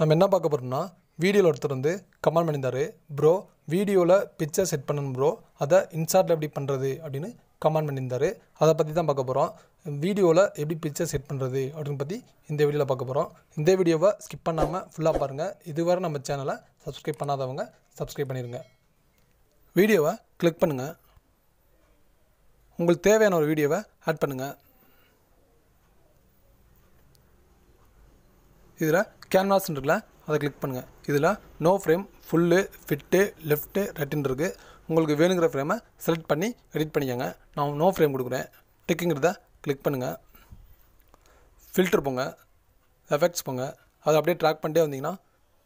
நம்ம என்ன பார்க்க போகிறோம்னா வீடியோவில் ஒருத்தர் வந்து கமெண்ட் பண்ணியிருந்தார் ப்ரோ வீடியோவில் பிக்சர் செட் பண்ணணும் ப்ரோ அதை இன்சார்ட்டில் எப்படி பண்ணுறது அப்படின்னு கமெண்ட் பண்ணியிருந்தார் அதை பற்றி தான் பார்க்க போகிறோம் வீடியோவில் எப்படி பிக்சர் செட் பண்ணுறது அப்படின்னு பற்றி இந்த வீடியோவில் பார்க்க போகிறோம் இந்த வீடியோவை ஸ்கிப் பண்ணாமல் ஃபுல்லாக பாருங்கள் இதுவரை நம்ம சேனலை சப்ஸ்கிரைப் பண்ணாதவங்க சப்ஸ்கிரைப் பண்ணிடுங்க வீடியோவை கிளிக் பண்ணுங்கள் உங்களுக்கு தேவையான ஒரு வீடியோவை ஆட் பண்ணுங்கள் இதில் கேன்வாஸ் இருக்குல்ல அதை கிளிக் பண்ணுங்கள் இதில் no frame full fit left ரெட்டின் இருக்குது உங்களுக்கு வேணுங்கிற ஃப்ரேமை செலக்ட் பண்ணி எடிட் பண்ணிக்கோங்க நான் நோ ஃப்ரேம் கொடுக்குறேன் டிக்குங்கிறத கிளிக் பண்ணுங்கள் ஃபில்டர் போங்க எஃபெக்ட்ஸ் போங்க அதை அப்படியே ட்ராக் பண்ணிட்டே வந்தீங்கன்னா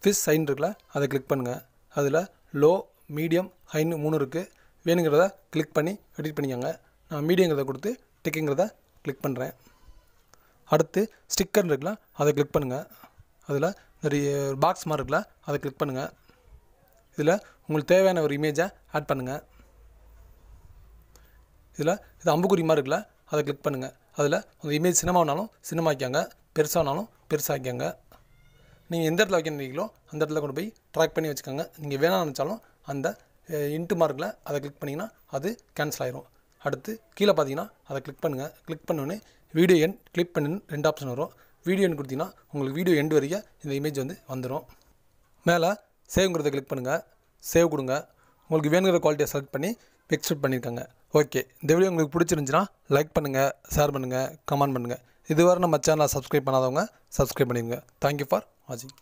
ஃபிஷ் சைன் இருக்குல்ல அதை கிளிக் பண்ணுங்கள் அதில் லோ மீடியம் ஹைன்னு மூணு இருக்குது வேணுங்கிறத கிளிக் பண்ணி எடிட் பண்ணிக்கோங்க நான் மீடியங்கிறத கொடுத்து டிக்குங்கிறத கிளிக் பண்ணுறேன் அடுத்து ஸ்டிக்கர் இருக்குல்ல அதை கிளிக் பண்ணுங்கள் அதில் நிறைய பாக்ஸ் மாதிரி இருக்குல்ல அதை கிளிக் பண்ணுங்கள் இதில் உங்களுக்கு தேவையான ஒரு இமேஜை ஆட் பண்ணுங்கள் இதில் இது அம்புக்குறி மாதிரி இருக்குல்ல அதை கிளிக் பண்ணுங்கள் அதில் அந்த இமேஜ் சினிமானாலும் சினிமாக்காங்க பெருசானாலும் பெருசாக்காங்க நீங்கள் எந்த இடத்துல வைக்கிறீங்களோ அந்த இடத்துல கொண்டு போய் ட்ராக் பண்ணி வச்சுக்கோங்க நீங்கள் வேணாம்னு நினச்சாலும் அந்த இன்ட்டு மார்க்கில் அதை கிளிக் பண்ணிங்கன்னா அது கேன்சல் ஆயிரும் அடுத்து கீழே பார்த்தீங்கன்னா அதை கிளிக் பண்ணுங்கள் கிளிக் பண்ணோன்னே வீடியோ எண் கிளிக் பண்ணுன்னு ரெண்டு ஆப்ஷன் வரும் வீடியோன்னு கொடுத்தீங்கன்னா உங்களுக்கு வீடியோ எண்டு வரைக்கும் இந்த இமேஜ் வந்து வந்துடும் மேலே சேவ்ங்கிறத கிளிக் பண்ணுங்கள் சேவ் கொடுங்க உங்களுக்கு வேணுங்கிற குவாலிட்டியை செலக்ட் பண்ணி எக்ஸ்பெக்ட் பண்ணியிருக்காங்க ஓகே இந்த வீடியோ உங்களுக்கு பிடிச்சிருந்துச்சுன்னா லைக் பண்ணுங்கள் ஷேர் பண்ணுங்கள் கமெண்ட் பண்ணுங்கள் இதுவரை நம்ம சேனலை சப்ஸ்கிரைப் பண்ணாதவங்க சப்ஸ்கிரைப் பண்ணிடுங்க தேங்க்யூ ஃபார் வாட்சிங்